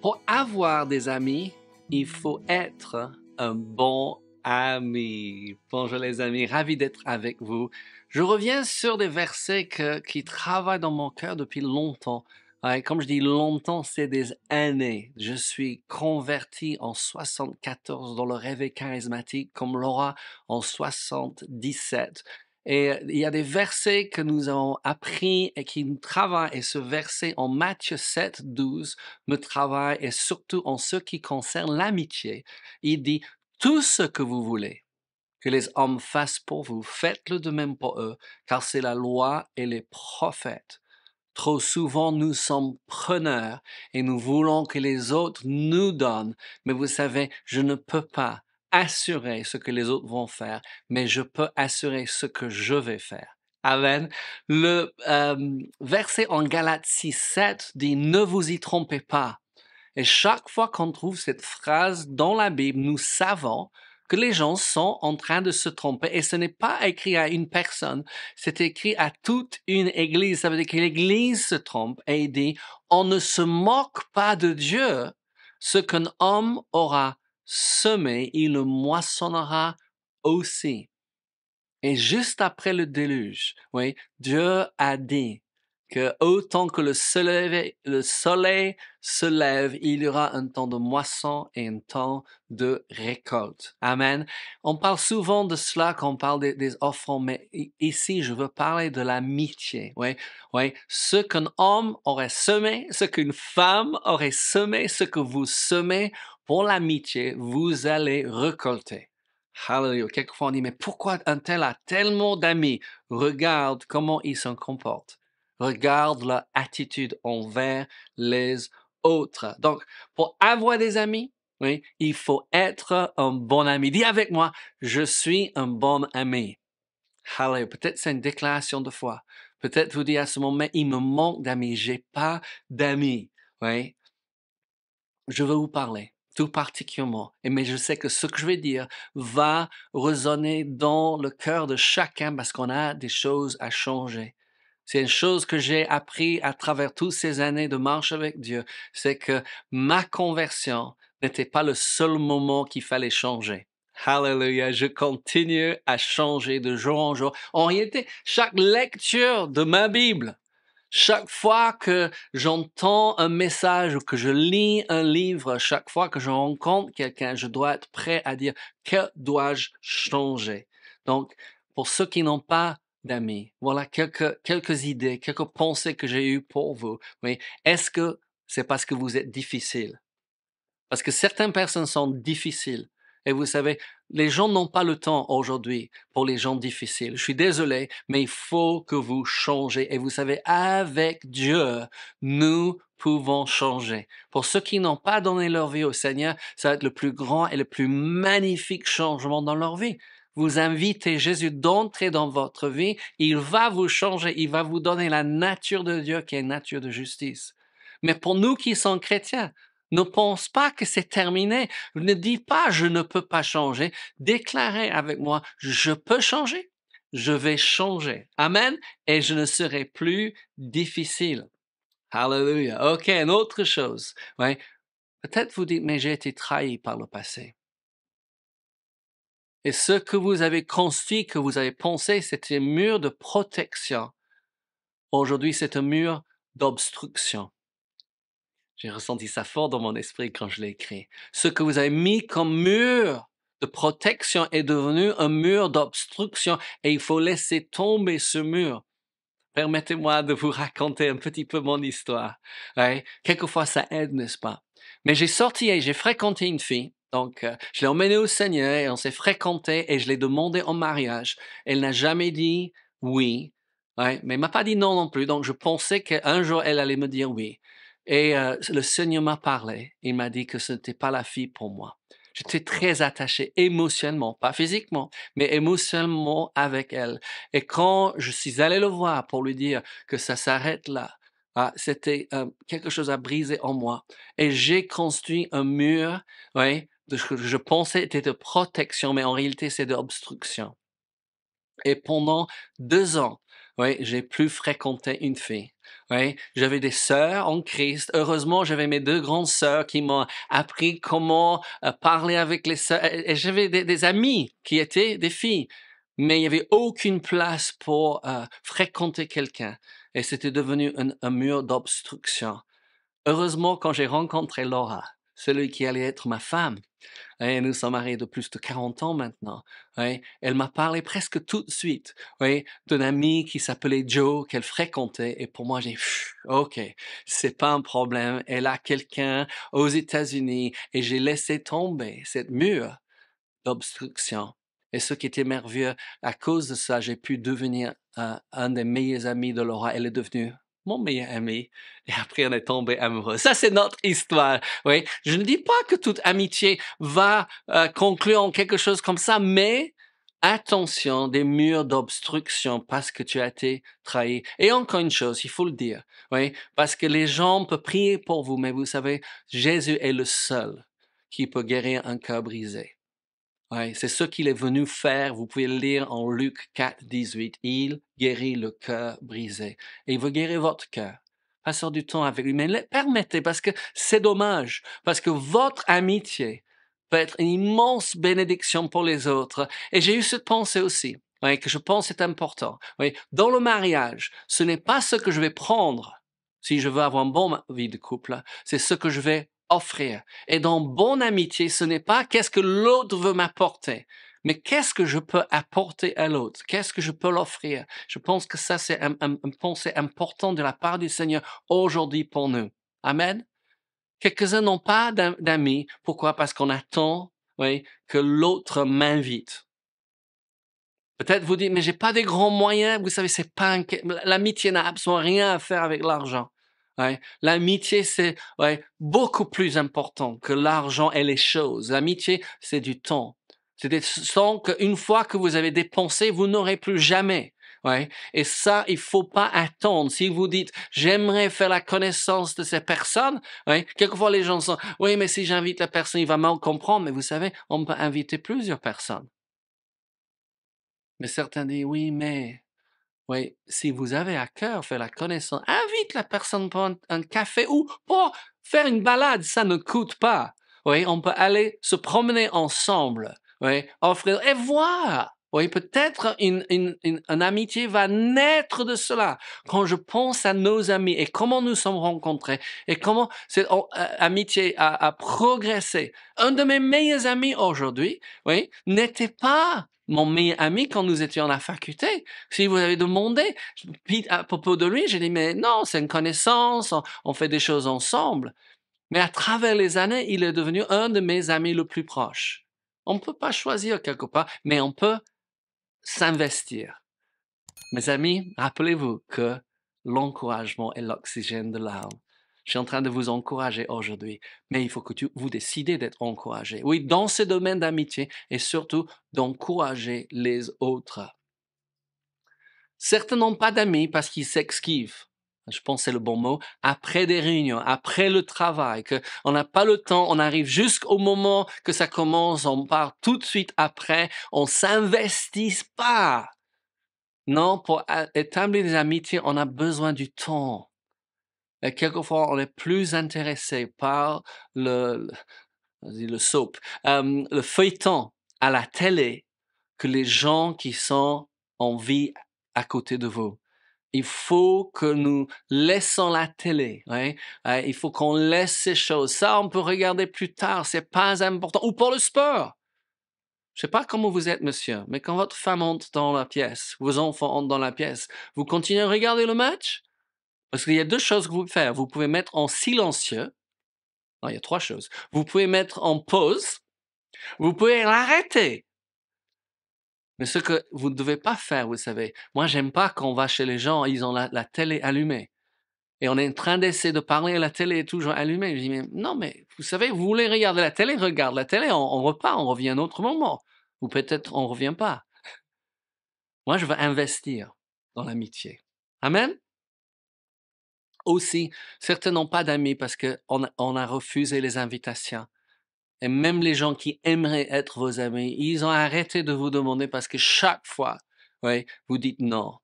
Pour avoir des amis, il faut être un bon ami. Bonjour les amis, ravi d'être avec vous. Je reviens sur des versets qui travaillent dans mon cœur depuis longtemps. comme je dis longtemps, c'est des années. Je suis converti en 74 dans le rêve charismatique, comme Laura en 77. Et euh, il y a des versets que nous avons appris et qui nous travaillent. Et ce verset en Matthieu 7, 12 me travaille et surtout en ce qui concerne l'amitié. Il dit, tout ce que vous voulez que les hommes fassent pour vous, faites-le de même pour eux, car c'est la loi et les prophètes. Trop souvent, nous sommes preneurs et nous voulons que les autres nous donnent. Mais vous savez, je ne peux pas assurer ce que les autres vont faire, mais je peux assurer ce que je vais faire. Amen. Le verset en Galates 6, 7 dit Ne vous y trompez pas. Et chaque fois qu'on trouve cette phrase dans la Bible, nous savons que les gens sont en train de se tromper. Et ce n'est pas écrit à une personne, c'est écrit à toute une église. Ça veut dire que l'église se trompe et dit, on ne se moque pas de Dieu. Ce qu'un homme aura semé, il le moissonnera aussi. Et juste après le déluge, oui, Dieu a dit que autant que le soleil, se lève, il y aura un temps de moisson et un temps de récolte. Amen. On parle souvent de cela quand on parle des, des offrandes, mais ici, je veux parler de l'amitié. Oui, oui. Ce qu'un homme aurait semé, ce qu'une femme aurait semé, ce que vous semez, pour l'amitié, vous allez récolter. Hallelujah. Quelquefois, on dit, mais pourquoi un tel a tellement d'amis? Regarde comment il s'en comporte. Regarde leur attitude envers les autres. Donc, pour avoir des amis, oui, il faut être un bon ami. Dis avec moi, je suis un bon ami. Hallelujah. Peut-être c'est une déclaration de foi. Peut-être vous dites à ce moment, mais il me manque d'amis. J'ai pas d'amis. Oui. Je veux vous parler tout particulièrement. Et mais je sais que ce que je vais dire va résonner dans le cœur de chacun parce qu'on a des choses à changer. C'est une chose que j'ai appris à travers toutes ces années de marche avec Dieu, c'est que ma conversion n'était pas le seul moment qu'il fallait changer. Hallelujah, je continue à changer de jour en jour. En réalité, chaque lecture de ma Bible, chaque fois que j'entends un message ou que je lis un livre, chaque fois que je rencontre quelqu'un, je dois être prêt à dire que dois-je changer. Donc, pour ceux qui n'ont pas d'amis, voilà quelques, quelques idées, quelques pensées que j'ai eues pour vous. Mais est-ce que c'est parce que vous êtes difficile? Parce que certaines personnes sont difficiles. Et vous savez, les gens n'ont pas le temps aujourd'hui pour les gens difficiles. Je suis désolé, mais il faut que vous changez. Et vous savez, avec Dieu, nous pouvons changer. Pour ceux qui n'ont pas donné leur vie au Seigneur, ça va être le plus grand et le plus magnifique changement dans leur vie. Vous invitez Jésus d'entrer dans votre vie, il va vous changer, il va vous donner la nature de Dieu qui est nature de justice. Mais pour nous qui sommes chrétiens, ne pense pas que c'est terminé. Ne dis pas je ne peux pas changer. Déclarez avec moi je peux changer. Je vais changer. Amen. Et je ne serai plus difficile. Hallelujah. OK, une autre chose. Peut-être vous dites, mais j'ai été trahi par le passé. Et ce que vous avez construit, que vous avez pensé, c'était un mur de protection. Aujourd'hui, c'est un mur d'obstruction. J'ai ressenti ça fort dans mon esprit quand je l'ai écrit. Ce que vous avez mis comme mur de protection est devenu un mur d'obstruction et il faut laisser tomber ce mur. Permettez-moi de vous raconter un petit peu mon histoire. quelquefois, ça aide, n'est-ce pas? Mais j'ai sorti et j'ai fréquenté une fille. Donc, euh, je l'ai emmenée au Seigneur et on s'est fréquenté et je l'ai demandé en mariage. Elle n'a jamais dit oui. mais elle m'a pas dit non non plus. Donc, je pensais qu'un jour, elle allait me dire oui. Et euh, le Seigneur m'a parlé. Il m'a dit que ce n'était pas la fille pour moi. J'étais très attaché émotionnellement, pas physiquement, mais émotionnellement avec elle. Et quand je suis allé le voir pour lui dire que ça s'arrête là, ah, c'était euh, quelque chose à briser en moi. Et j'ai construit un mur, oui, de ce que je pensais était de protection, mais en réalité, c'est d'obstruction. Et pendant deux ans, oui, j'ai plus fréquenté une fille. Oui, j'avais des sœurs en Christ. Heureusement, j'avais mes deux grandes sœurs qui m'ont appris comment euh, parler avec les sœurs. Et j'avais des, amis qui étaient des filles mais il n'y avait aucune place pour euh, fréquenter quelqu'un. Et c'était devenu un mur d'obstruction. Heureusement, quand j'ai rencontré Laura, celui qui allait être ma femme. Et hein, nous sommes mariés de plus de 40 ans maintenant. Hein, elle m'a parlé presque tout de suite hein, d'un ami qui s'appelait Joe, qu'elle fréquentait. Et pour moi, j'ai OK, c'est pas un problème. Elle a quelqu'un aux États-Unis. Et j'ai laissé tomber cette mur d'obstruction. Et ce qui était merveilleux, à cause de ça, j'ai pu devenir euh, un des meilleurs amis de Laura. Elle est devenue mon meilleur ami, et après on est tombé amoureux. Ça, c'est notre histoire. Oui, je ne dis pas que toute amitié va euh, conclure en quelque chose comme ça, mais attention des murs d'obstruction parce que tu as été trahi. Et encore une chose, il faut le dire, oui, parce que les gens peuvent prier pour vous, mais vous savez, Jésus est le seul qui peut guérir un cœur brisé. Ouais, c'est ce qu'il est venu faire. Vous pouvez le lire en Luc 4, 18. Il guérit le cœur brisé. Et il veut guérir votre cœur. Passez du temps avec lui. Mais permettez, parce que c'est dommage. Parce que votre amitié peut être une immense bénédiction pour les autres. Et j'ai eu cette pensée aussi. que je pense c'est important. Oui, dans le mariage, ce n'est pas ce que je vais prendre si je veux avoir une bonne vie de couple, c'est ce que je vais offrir. Et dans bonne amitié, ce n'est pas qu'est-ce que l'autre veut m'apporter, mais qu'est-ce que je peux apporter à l'autre Qu'est-ce que je peux l'offrir Je pense que ça, c'est un, une pensée important de la part du Seigneur aujourd'hui pour nous. Amen. Quelques-uns n'ont pas d'amis. Pourquoi Parce qu'on attend que l'autre m'invite. Peut-être vous dites, mais j'ai pas des grands moyens. Vous savez, c'est pas un... l'amitié n'a absolument rien à faire avec l'argent. L'amitié, c'est beaucoup plus important que l'argent et les choses. L'amitié, c'est du temps. C'est des temps qu'une fois que vous avez dépensé, vous n'aurez plus jamais. Et ça, il faut pas attendre. Si vous dites, j'aimerais faire la connaissance de ces personnes, quelquefois les gens sont, oui, mais si j'invite la personne, il va mal comprendre. Mais vous savez, on peut inviter plusieurs personnes. Mais certains disent, oui, mais oui, si vous avez à cœur faire la connaissance, invite la personne pour un, café ou pour faire une balade, ça ne coûte pas. Oui, on peut aller se promener ensemble. Oui, offrir et voir. Oui, peut-être une, amitié va naître de cela. Quand je pense à nos amis et comment nous sommes rencontrés et comment cette oh, euh, amitié a, a, progressé. Un de mes meilleurs amis aujourd'hui, oui, n'était pas mon meilleur ami quand nous étions à la faculté. Si vous avez demandé à propos de lui, j'ai dit, mais non, c'est une connaissance, on, fait des choses ensemble. Mais à travers les années, il est devenu un de mes amis le plus proche. On ne peut pas choisir quelque part, mais on peut s'investir. Mes amis, rappelez-vous que l'encouragement est l'oxygène de l'âme. Je suis en train de vous encourager aujourd'hui, mais il faut que tu, vous décidez d'être encouragé. Oui, dans ce domaine d'amitié et surtout d'encourager les autres. Certains n'ont pas d'amis parce qu'ils s'esquivent. Je pense c'est le bon mot. Après des réunions, après le travail, que on n'a pas le temps, on arrive jusqu'au moment que ça commence, on part tout de suite après, on s'investit pas. Non, pour établir des amitiés, on a besoin du temps. Euh, quelquefois, on est plus intéressé par le, le soap, euh, le feuilleton à la télé que les gens qui sont en vie à côté de vous. Il faut que nous laissons la télé. Euh, il faut qu'on laisse ces choses. Ça, on peut regarder plus tard. C'est pas important. Ou pour le sport. Je sais pas comment vous êtes, monsieur, mais quand votre femme entre dans la pièce, vos enfants entrent dans la pièce, vous continuez à regarder le match parce qu'il y a deux choses que vous pouvez faire. Vous pouvez mettre en silencieux. Non, il y a trois choses. Vous pouvez mettre en pause. Vous pouvez l'arrêter. Mais ce que vous ne devez pas faire, vous savez, moi, j'aime pas quand on va chez les gens, ils ont la, télé allumée. Et on est en train d'essayer de parler, la télé est toujours allumée. Je dis, mais non, mais vous savez, vous voulez regarder la télé, regarde la télé, on, on repart, on revient à un autre moment. Ou peut-être on ne revient pas. Moi, je veux investir dans l'amitié. Amen aussi, certains n'ont pas d'amis parce qu'on on a refusé les invitations. Et même les gens qui aimeraient être vos amis, ils ont arrêté de vous demander parce que chaque fois, vous dites non.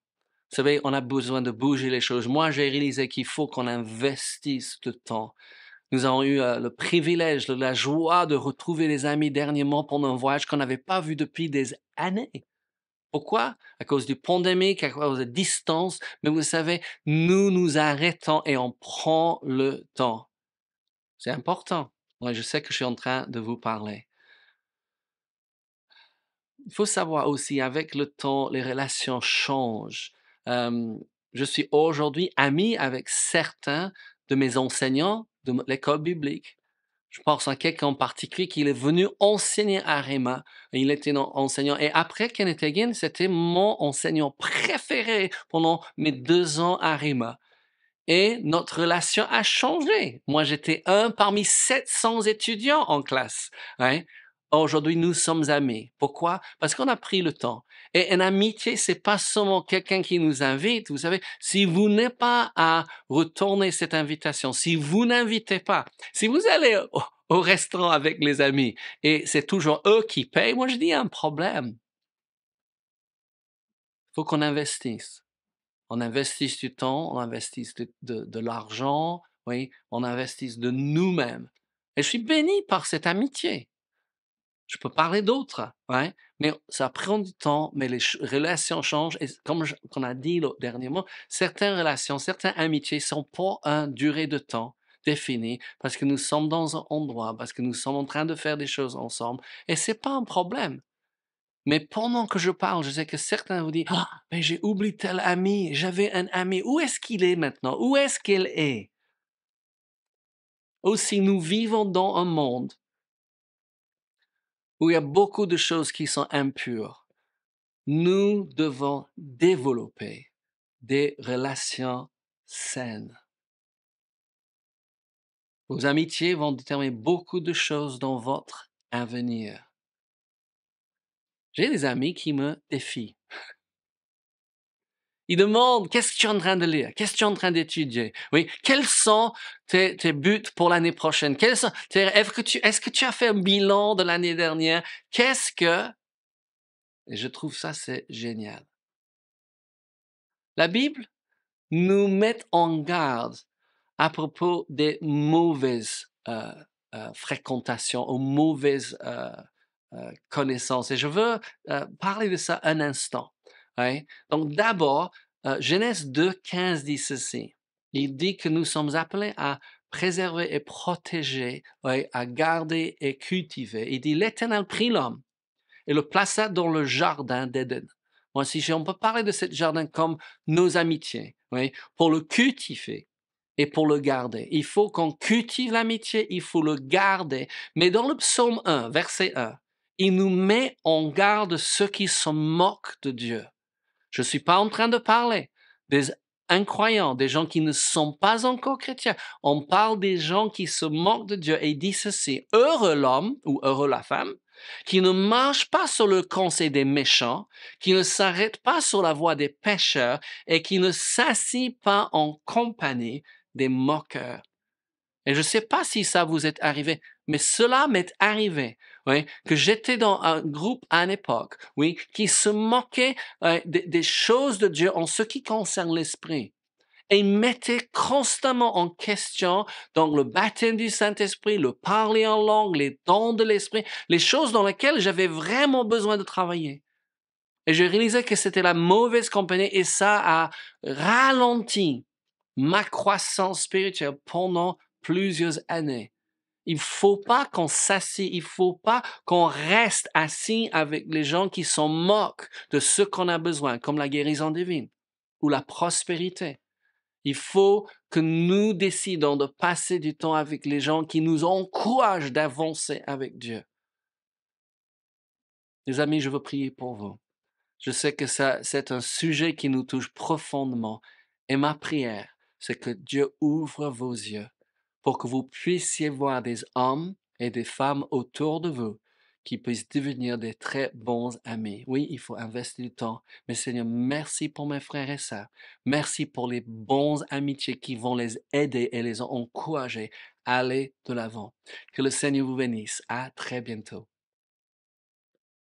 Vous savez, on a besoin de bouger les choses. Moi, j'ai réalisé qu'il faut qu'on investisse de temps. Nous avons eu euh, le privilège, la joie de retrouver les amis dernièrement pendant un voyage qu'on n'avait pas vu depuis des années. Pourquoi À cause du pandémique, à cause de distance. Mais vous savez, nous nous arrêtons et on prend le temps. C'est important. je sais que je suis en train de vous parler. Il faut savoir aussi, avec le temps, les relations changent. je suis aujourd'hui ami avec certains de mes enseignants de l'école biblique je pense à quelqu'un en particulier qui est venu enseigner à Rema. Il était enseignant. Et après Kenneth Hagin, c'était mon enseignant préféré pendant mes deux ans à Rema. Et notre relation a changé. Moi, j'étais un parmi 700 étudiants en classe. Hein. Ah, aujourd'hui, nous sommes amis. Pourquoi? Parce qu'on a pris le temps. Et une amitié, c'est pas seulement quelqu'un qui nous invite. Vous savez, si vous n'êtes pas à retourner cette invitation, si vous n'invitez pas, si vous allez au, restaurant avec les amis et c'est toujours eux qui payent, moi je dis un problème. Il Faut qu'on investisse. On investisse du temps, on investisse de, de l'argent, oui, on investisse de nous-mêmes. Et je suis béni par cette amitié. Je peux parler d'autres, hein, mais ça prend du temps, mais les relations changent. Et comme on a dit dernièrement, certaines relations, certaines amitiés sont pas une durée de temps définie parce que nous sommes dans un endroit, parce que nous sommes en train de faire des choses ensemble. Et c'est pas un problème. Mais pendant que je parle, je sais que certains vous disent Ah, mais j'ai oublié tel ami, j'avais un ami, où est-ce qu'il est maintenant Où est-ce qu'elle est Aussi, nous vivons dans un monde il y a beaucoup de choses qui sont impures, nous devons développer des relations saines. Vos amitiés vont déterminer beaucoup de choses dans votre avenir. J'ai des amis qui me défient. Il demande qu'est-ce que tu es en train de lire, qu'est-ce que tu es en train d'étudier. Oui, quels sont tes, tes buts pour l'année prochaine Quels sont est-ce que tu est-ce que tu as fait un bilan de l'année dernière Qu'est-ce que Et je trouve ça c'est génial. La Bible nous met en garde à propos des mauvaises euh, euh fréquentations aux mauvaises euh, euh, connaissances. Et je veux euh, parler de ça un instant. Donc d'abord, euh, Genèse 2, 15 dit ceci. Il dit que nous sommes appelés à préserver et protéger, à garder et cultiver. Il dit, l'Éternel prit l'homme et le plaça dans le jardin d'Éden. moi on peut parler de ce jardin comme nos amitiés, pour le cultiver et pour le garder. Il faut qu'on cultive l'amitié, il faut le garder. Mais dans le psaume 1, verset 1, il nous met en garde ceux qui se moquent de Dieu. Je ne suis pas en train de parler des incroyants, des gens qui ne sont pas encore chrétiens. On parle des gens qui se moquent de Dieu et disent ceci, heureux l'homme ou heureux la femme qui ne marche pas sur le conseil des méchants, qui ne s'arrête pas sur la voie des pécheurs et qui ne s'assit pas en compagnie des moqueurs. Et je ne sais pas si ça vous est arrivé, mais cela m'est arrivé, oui, que j'étais dans un groupe à une époque, oui, qui se moquait euh, des, choses de Dieu en ce qui concerne l'esprit et mettait constamment en question donc le baptême du Saint-Esprit, le parler en langue, les dons de l'esprit, les choses dans lesquelles j'avais vraiment besoin de travailler. Et je réalisais que c'était la mauvaise compagnie et ça a ralenti ma croissance spirituelle pendant plusieurs années. Il faut pas qu'on s'assied, il faut pas qu'on reste assis avec les gens qui s'en moquent de ce qu'on a besoin, comme la guérison divine ou la prospérité. Il faut que nous décidons de passer du temps avec les gens qui nous encouragent d'avancer avec Dieu. Les amis, je veux prier pour vous. Je sais que ça, c'est un sujet qui nous touche profondément. Et ma prière, c'est que Dieu ouvre vos yeux pour que vous puissiez voir des hommes et des femmes autour de vous qui puissent devenir des très bons amis. Oui, il faut investir du temps. Mais Seigneur, merci pour mes frères et sœurs. Merci pour les bons amitiés qui vont les aider et les encourager à aller de l'avant. Que le Seigneur vous bénisse. À très bientôt.